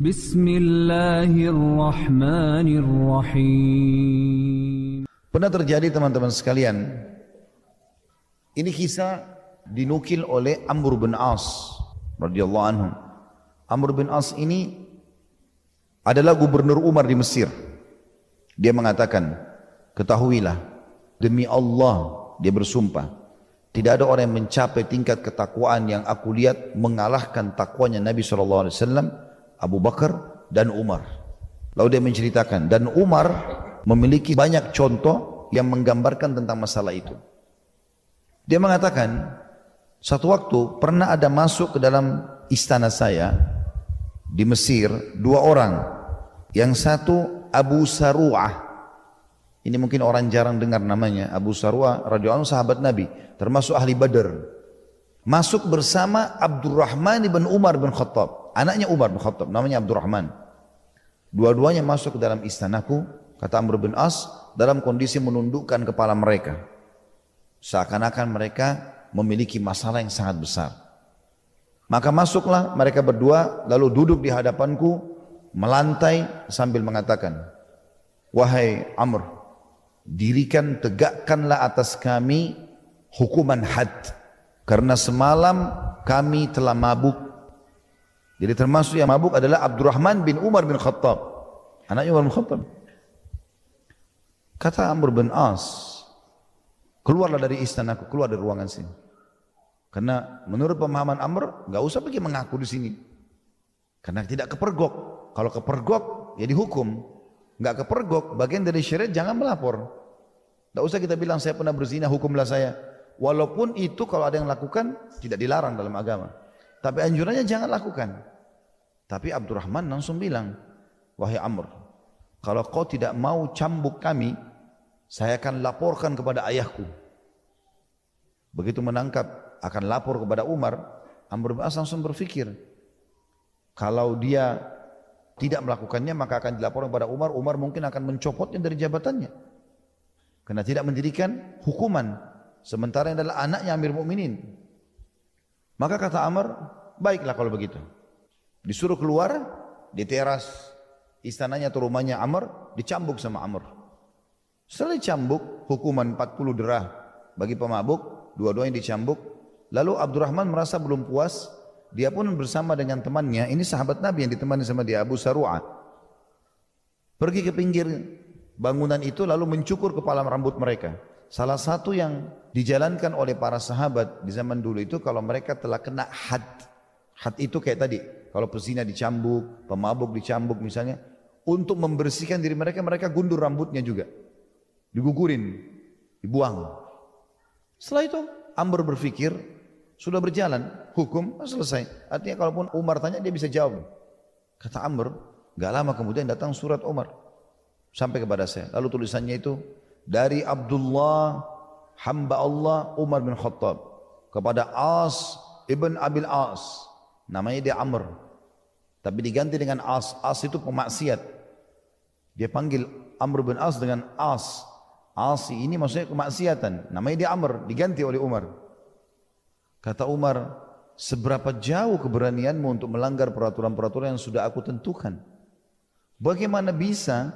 Bismillahirrahmanirrahim. Pernah terjadi teman-teman sekalian. Ini kisah dinukil oleh Amr bin As radhiyallahu anhu. Amr bin As ini adalah gubernur Umar di Mesir. Dia mengatakan, ketahuilah demi Allah dia bersumpah. Tidak ada orang yang mencapai tingkat ketakwaan yang aku lihat mengalahkan takwanya Nabi saw Abu Bakar dan Umar. Lalu dia menceritakan dan Umar memiliki banyak contoh yang menggambarkan tentang masalah itu. Dia mengatakan satu waktu pernah ada masuk ke dalam istana saya di Mesir dua orang. Yang satu Abu Saru'ah. Ini mungkin orang jarang dengar namanya Abu Saru'ah radhiyallahu sahabat Nabi, termasuk ahli Badar masuk bersama Abdurrahman ibn Umar bin Khattab. Anaknya Umar bin Khattab, namanya Abdurrahman. Dua-duanya masuk ke dalam istanaku, kata Amr bin As, dalam kondisi menundukkan kepala mereka. Seakan-akan mereka memiliki masalah yang sangat besar. Maka masuklah mereka berdua, lalu duduk di hadapanku, melantai sambil mengatakan, Wahai Amr, dirikan tegakkanlah atas kami hukuman had karena semalam kami telah mabuk. Jadi termasuk yang mabuk adalah Abdurrahman bin Umar bin Khattab. Anaknya Umar bin Khattab. Kata Amr bin As, keluarlah dari istanaku, keluar dari ruangan sini. Karena menurut pemahaman Amr, nggak usah pergi mengaku di sini. Karena tidak kepergok. Kalau kepergok, ya dihukum. Nggak kepergok, bagian dari syariat jangan melapor. Tidak usah kita bilang saya pernah berzina, hukumlah saya. Walaupun itu kalau ada yang lakukan tidak dilarang dalam agama. Tapi anjurannya jangan lakukan. Tapi Abdurrahman langsung bilang, "Wahai Amr, kalau kau tidak mau cambuk kami, saya akan laporkan kepada ayahku." Begitu menangkap akan lapor kepada Umar, Amr bin As langsung berpikir, kalau dia tidak melakukannya maka akan dilaporkan kepada Umar, Umar mungkin akan mencopotnya dari jabatannya. Karena tidak mendirikan hukuman Sementara yang adalah anaknya Amir Mukminin. Maka kata Amr, baiklah kalau begitu. Disuruh keluar di teras istananya atau rumahnya Amr, dicambuk sama Amr. Setelah dicambuk, hukuman 40 derah bagi pemabuk, dua-duanya dicambuk. Lalu Abdurrahman merasa belum puas, dia pun bersama dengan temannya, ini sahabat Nabi yang ditemani sama dia, Abu Sarua Pergi ke pinggir bangunan itu lalu mencukur kepala rambut mereka. Salah satu yang dijalankan oleh para sahabat di zaman dulu itu kalau mereka telah kena had. Had itu kayak tadi, kalau pezina dicambuk, pemabuk dicambuk misalnya, untuk membersihkan diri mereka, mereka gundur rambutnya juga. Digugurin, dibuang. Setelah itu Amr berpikir, sudah berjalan, hukum selesai. Artinya kalaupun Umar tanya dia bisa jawab. Kata Amr, gak lama kemudian datang surat Umar. Sampai kepada saya. Lalu tulisannya itu, dari Abdullah hamba Allah Umar bin Khattab kepada As ibn Abil As. Namanya dia Amr. Tapi diganti dengan As. As itu pemaksiat. Dia panggil Amr bin As dengan As. As ini maksudnya kemaksiatan. Namanya dia Amr. Diganti oleh Umar. Kata Umar, seberapa jauh keberanianmu untuk melanggar peraturan-peraturan yang sudah aku tentukan? Bagaimana bisa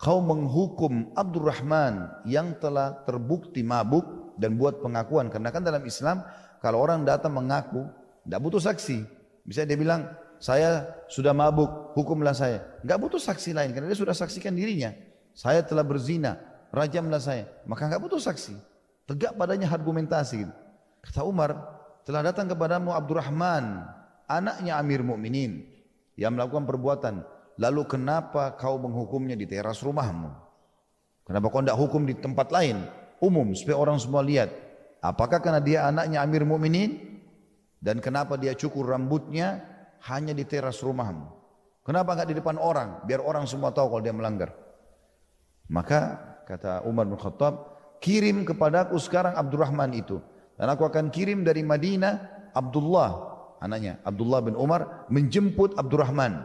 kau menghukum Abdurrahman yang telah terbukti mabuk dan buat pengakuan. Karena kan dalam Islam kalau orang datang mengaku, tidak butuh saksi. Bisa dia bilang, saya sudah mabuk, hukumlah saya. Nggak butuh saksi lain, karena dia sudah saksikan dirinya. Saya telah berzina, rajamlah saya. Maka nggak butuh saksi. Tegak padanya argumentasi. Gitu. Kata Umar, telah datang kepadamu Abdurrahman, anaknya Amir Mukminin yang melakukan perbuatan Lalu kenapa kau menghukumnya di teras rumahmu? Kenapa kau tidak hukum di tempat lain? Umum supaya orang semua lihat. Apakah karena dia anaknya Amir Mu'minin? Dan kenapa dia cukur rambutnya hanya di teras rumahmu? Kenapa nggak di depan orang? Biar orang semua tahu kalau dia melanggar. Maka kata Umar bin Khattab, kirim kepadaku sekarang Abdurrahman itu. Dan aku akan kirim dari Madinah Abdullah anaknya Abdullah bin Umar menjemput Abdurrahman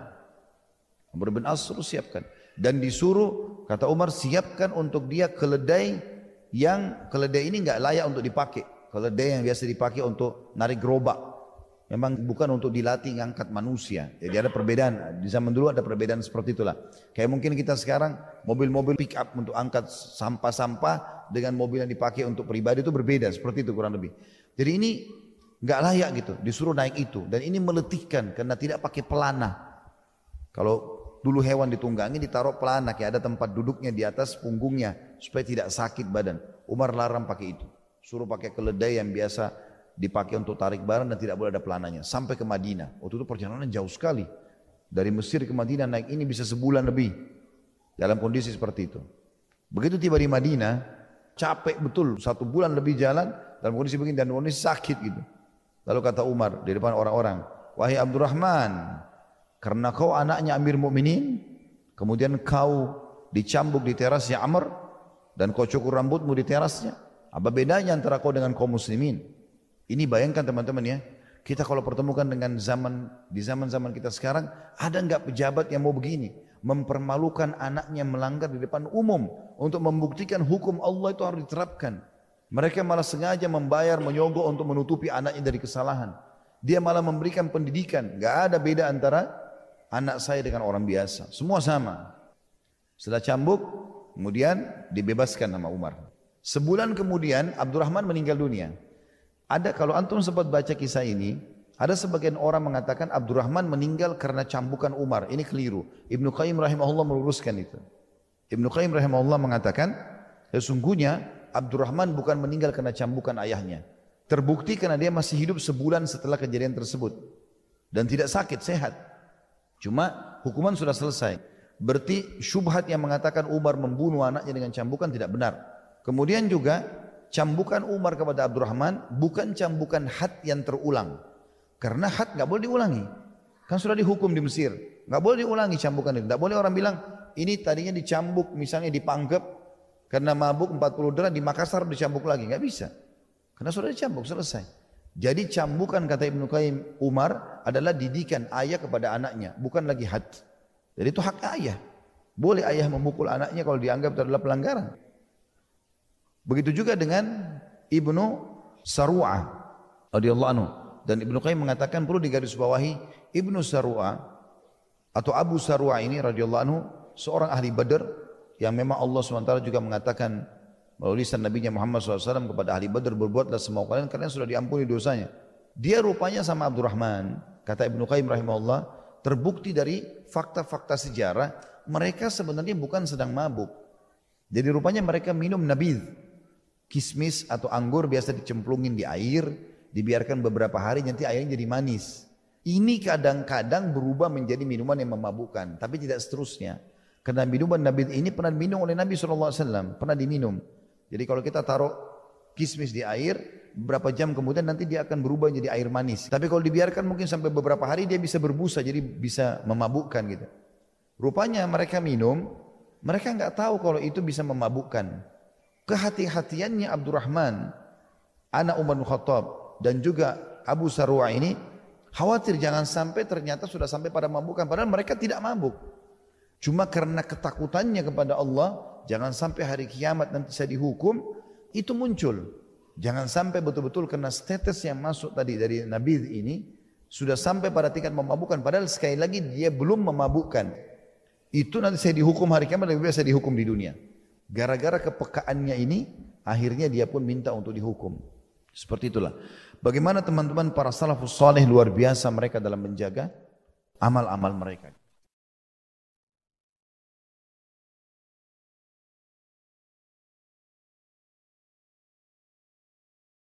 Umar bin As suruh siapkan. Dan disuruh, kata Umar, siapkan untuk dia keledai yang keledai ini nggak layak untuk dipakai. Keledai yang biasa dipakai untuk narik gerobak. Memang bukan untuk dilatih ngangkat manusia. Jadi ada perbedaan. Di zaman dulu ada perbedaan seperti itulah. Kayak mungkin kita sekarang mobil-mobil pick up untuk angkat sampah-sampah dengan mobil yang dipakai untuk pribadi itu berbeda. Seperti itu kurang lebih. Jadi ini nggak layak gitu. Disuruh naik itu. Dan ini meletihkan karena tidak pakai pelana. Kalau Dulu hewan ditunggangi ditaruh pelana kayak ada tempat duduknya di atas punggungnya supaya tidak sakit badan. Umar larang pakai itu. Suruh pakai keledai yang biasa dipakai untuk tarik barang dan tidak boleh ada pelananya. Sampai ke Madinah. Waktu itu perjalanan jauh sekali. Dari Mesir ke Madinah naik ini bisa sebulan lebih. Dalam kondisi seperti itu. Begitu tiba di Madinah, capek betul. Satu bulan lebih jalan dalam kondisi begini dan kondisi sakit gitu. Lalu kata Umar di depan orang-orang, Wahai Abdurrahman, karena kau anaknya Amir Mukminin, kemudian kau dicambuk di terasnya Amr dan kau cukur rambutmu di terasnya. Apa bedanya antara kau dengan kaum muslimin? Ini bayangkan teman-teman ya. Kita kalau pertemukan dengan zaman di zaman-zaman kita sekarang, ada nggak pejabat yang mau begini? Mempermalukan anaknya melanggar di depan umum untuk membuktikan hukum Allah itu harus diterapkan. Mereka malah sengaja membayar menyogok untuk menutupi anaknya dari kesalahan. Dia malah memberikan pendidikan. Gak ada beda antara anak saya dengan orang biasa. Semua sama. Setelah cambuk, kemudian dibebaskan nama Umar. Sebulan kemudian Abdurrahman meninggal dunia. Ada kalau antum sempat baca kisah ini, ada sebagian orang mengatakan Abdurrahman meninggal karena cambukan Umar. Ini keliru. Ibnu Qayyim rahimahullah meluruskan itu. Ibnu Qayyim rahimahullah mengatakan, sesungguhnya Abdurrahman bukan meninggal karena cambukan ayahnya. Terbukti karena dia masih hidup sebulan setelah kejadian tersebut. Dan tidak sakit, sehat. Cuma hukuman sudah selesai. Berarti syubhat yang mengatakan Umar membunuh anaknya dengan cambukan tidak benar. Kemudian juga cambukan Umar kepada Abdurrahman bukan cambukan had yang terulang. Karena had nggak boleh diulangi. Kan sudah dihukum di Mesir. nggak boleh diulangi cambukan itu. nggak boleh orang bilang ini tadinya dicambuk misalnya dipangkep karena mabuk 40 derajat di Makassar dicambuk lagi. nggak bisa. Karena sudah dicambuk selesai. Jadi cambukan kata Ibnu Qayyim Umar adalah didikan ayah kepada anaknya, bukan lagi had. Jadi itu hak ayah. Boleh ayah memukul anaknya kalau dianggap itu adalah pelanggaran. Begitu juga dengan Ibnu Sarwa'ah radhiyallahu anhu dan Ibnu Qayyim mengatakan perlu digarisbawahi Ibnu Sarwa'ah atau Abu Sarwa'ah ini radhiyallahu anhu seorang ahli Badar yang memang Allah SWT juga mengatakan Melalui Nabi Muhammad SAW kepada ahli Badr berbuatlah semua kalian karena sudah diampuni dosanya. Dia rupanya sama Abdurrahman, kata Ibnu Qayyim rahimahullah, terbukti dari fakta-fakta sejarah mereka sebenarnya bukan sedang mabuk. Jadi rupanya mereka minum nabidh, kismis atau anggur biasa dicemplungin di air, dibiarkan beberapa hari nanti airnya jadi manis. Ini kadang-kadang berubah menjadi minuman yang memabukkan, tapi tidak seterusnya. Karena minuman nabidh ini pernah diminum oleh Nabi SAW, pernah diminum. Jadi kalau kita taruh kismis di air, berapa jam kemudian nanti dia akan berubah jadi air manis. Tapi kalau dibiarkan mungkin sampai beberapa hari dia bisa berbusa, jadi bisa memabukkan gitu. Rupanya mereka minum, mereka nggak tahu kalau itu bisa memabukkan. Kehati-hatiannya Abdurrahman, anak Umar bin Khattab, dan juga Abu Sarwa ini khawatir jangan sampai ternyata sudah sampai pada mabukan. Padahal mereka tidak mabuk. Cuma karena ketakutannya kepada Allah, Jangan sampai hari kiamat nanti saya dihukum, itu muncul. Jangan sampai betul-betul kena status yang masuk tadi dari Nabi ini sudah sampai pada tingkat memabukkan. Padahal sekali lagi dia belum memabukkan. Itu nanti saya dihukum hari kiamat lebih biasa dihukum di dunia. Gara-gara kepekaannya ini akhirnya dia pun minta untuk dihukum. Seperti itulah. Bagaimana teman-teman para salafus soleh luar biasa mereka dalam menjaga amal-amal mereka.